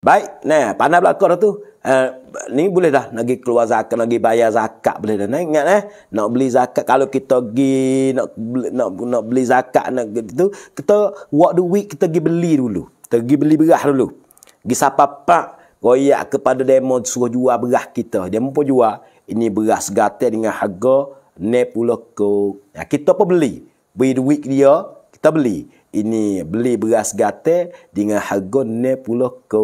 Baik, nah, pandai belakang tu. Uh, ni boleh dah nak pergi keluar zakat, nak pergi bayar zakat boleh dah. Nah, ingat eh, nak beli zakat kalau kita pergi nak beli, nak nak beli zakat nak gitu, kita what the week kita pergi beli dulu. Kita pergi beli beras dulu. Gi siapa pak royak kepada demo suruh jual berah kita. Dia pun jual ini beras gate dengan harga 90 ko. Nah, kita pun beli. Beri duit dia, kita beli ini beli beras gate dengan harga ne puluh ke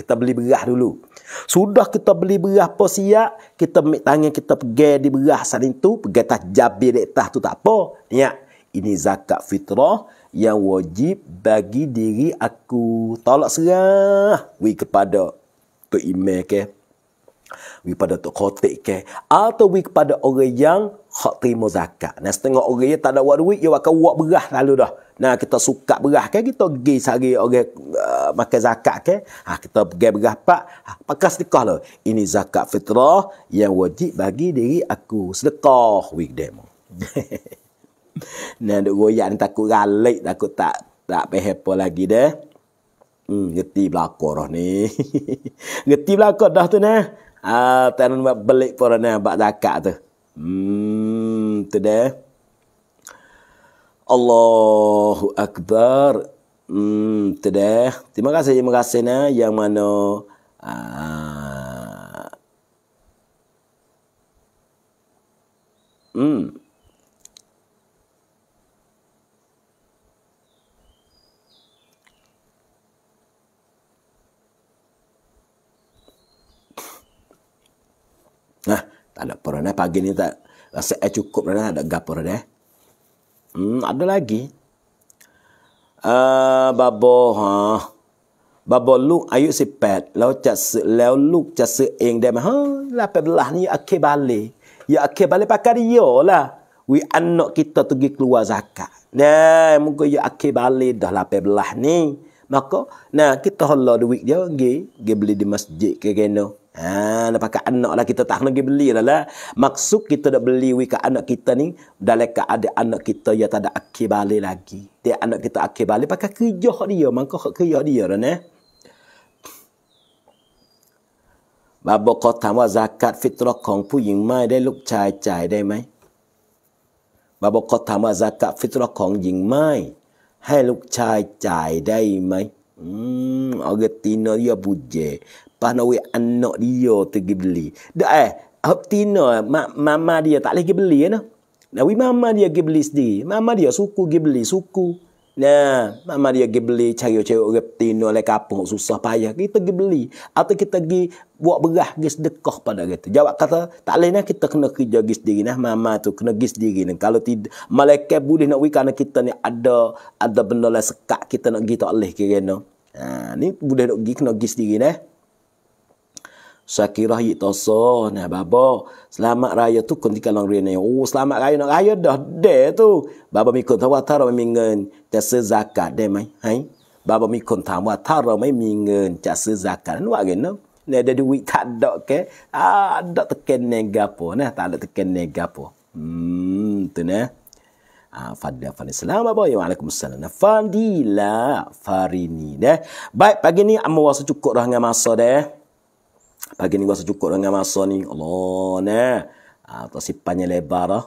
kita beli beras dulu. Sudah kita beli beras apa siap, kita ambil tangan kita pergi di beras sana itu, pergi atas jabi di atas tu tak apa. Ya. Ini zakat fitrah yang wajib bagi diri aku. Tolak serah we kepada tu Imeh ke, we pada tok khotik ke atau we kepada orang yang hak terima zakat nah setengah orang yang tak ada duit dia akan buat berah lalu dah nah kita suka berah ke kita pergi sehari orang uh, makan zakat ke ha kita pergi berah pak ha, pakas sedekah lah ini zakat fitrah yang wajib bagi diri aku sedekah we demo nah duk goyak ni takut galak, takut tak tak pehepo lagi deh hmm ngerti belakor ni ngerti belakor dah tu nah Ah, tenun balik belik porana buat zakat tu. Hmm, tu dah. Allahu Akbar. Hmm, tu dah. Terima kasih, terima kasih na yang mana ah, Hmm. Ha, tak ada apa dah. Eh. Pagi ni tak rasa eh, cukup dah. Tak eh. ada gapa dah. Eh. Hmm, ada lagi. Uh, ah, babo ha. Babo lu ayu si pet. Lau cas lau lu cas eng dem ha. La pebelah ni akhir bale. Ya akhir bale pakar yo lah. We anak kita tu keluar zakat. Nah, muka ya akhir bale dah la belah ni. Maka nah kita hollow duit dia nggih, nggih beli di masjid ke kena. You Ha, lepas ke anak lah kita tak kena beli lah, lah. Maksud kita dah beli wi ke anak kita ni. Dalam ada anak kita yang tak ada akhir balik lagi. Dia anak kita akhir balik pakai kerja dia. Maka kerja dia lah eh. ni. Bapak kau tahu zakat fitrah kong puying mai dia luk cai-cai dia mai. Bapak kau tahu zakat fitrah kong ying mai. Hai luk cai-cai dia mai. Hmm, orang tina dia buje. Pas nak anak dia pergi beli. Dah eh, orang tina eh, ma, mama dia tak lagi pergi beli. Eh, nak no? mama dia pergi beli sendiri. Mama dia suku pergi beli, suku. Nah, mama dia pergi beli cari-cari reptino oleh kapung susah payah. Kita pergi beli. Atau kita pergi buat berah, pergi sedekah pada kita. Jawab kata, tak boleh nah, kita kena kerja pergi sendiri. Nah, mama tu kena pergi sendiri. Nah. Kalau tidak, malaikat boleh nak pergi kerana kita ni ada ada benda lah sekat kita nak pergi tak boleh kira-kira. Nah, ni boleh nak pergi, kena pergi sendiri. Nah. Sakirah yik toso. Nah, ya, baba. Selamat raya tu kun tika ria ni. Oh, selamat raya nak raya dah. Dek tu. Baba mikun tawa taro mingin. Jasa zakat. Dek mai. Hai. Baba mikun tawa taro mingin. Jasa zakat. Nua gini. Ne ada duit tak ada ke? Ah, ada teken nega po. Nah, tak ada teken nega po. Hmm, tu ne. Ah, Fadda Fadda Salam Abah Ya Waalaikumsalam Fadila Farini deh. Baik pagi ni Amu wasa cukup dah Dengan masa deh pagi ni rasa cukup dengan masa ni. Allah ne. Ha, ah, tersipannya lebar lah.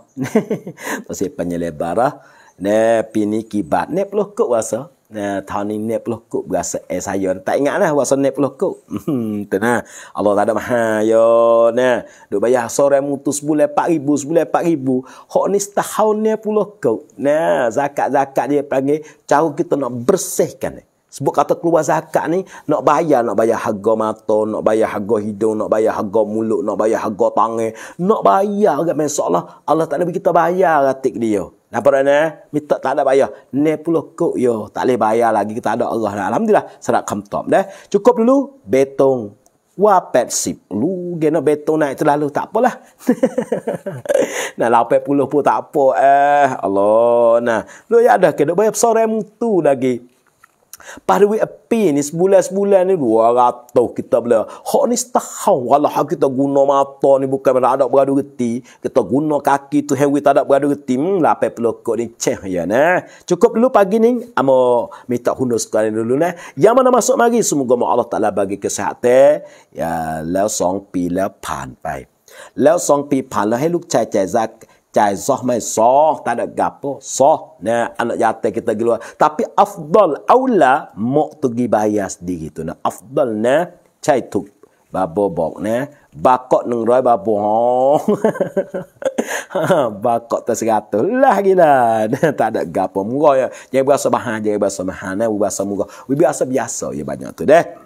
tersipannya lebar lah. Ne, pini kibat. Ne, puluh kuk rasa. Ne, tahun ni ne, puluh kuk berasa eh saya. Tak ingat lah rasa ne, puluh kuk. Hmm, Tena. Allah tak ada maha. Yo, ne. Duk bayar sore mutus bulan 4 ribu, sebulan 4 ribu. Hak ni setahun ne, puluh kuk. Ne, zakat-zakat dia panggil. Cara kita nak bersihkan ni. Sebut kata keluar zakat ni, nak bayar, nak bayar harga mata, nak bayar harga hidung, nak bayar harga mulut, nak bayar harga tangan. Nak bayar agak masalah. Allah tak ada kita bayar ratik dia. Apa dah ni? Minta tak ada bayar. Ni puluh kok yo. Tak boleh bayar lagi. Kita ada Allah. Alhamdulillah. Serak kamtom dah. Cukup dulu. Betong. Wapet sip. Lu gena betong naik terlalu. Tak apalah. nah, lapet puluh pun tak apa. Eh, Allah. Nah, lu ya ada. Kena bayar sore mutu lagi. Pada we api ni sebulan-sebulan ni 200 kita bela. Hak ni setahun. Walau hak kita guna mata ni bukan mana ada beradu reti. Kita guna kaki tu hewi tak ada beradu reti. Hmm, lapai lah, pelukuk ni ceh ya na. Cukup dulu pagi ni. Amo minta hundur sekali dulu na. Yang mana masuk mari. Semoga Allah Ta'ala bagi kesehatan. Ya, lah song pi lah pan pai. Lah song pi pan lah. Hei luk cai cai zak cai soh mai soh tak ada gapo soh na anak jatuh kita keluar tapi afdal aula mok tu gibayas di gitu na afdal na cai tu babo bok na bakok nung roy babo hong bakok tu segatu lah gila na tak ada gapo muka ya jadi bahasa bahasa jadi bahasa bahan na muka biasa biasa ya banyak tu deh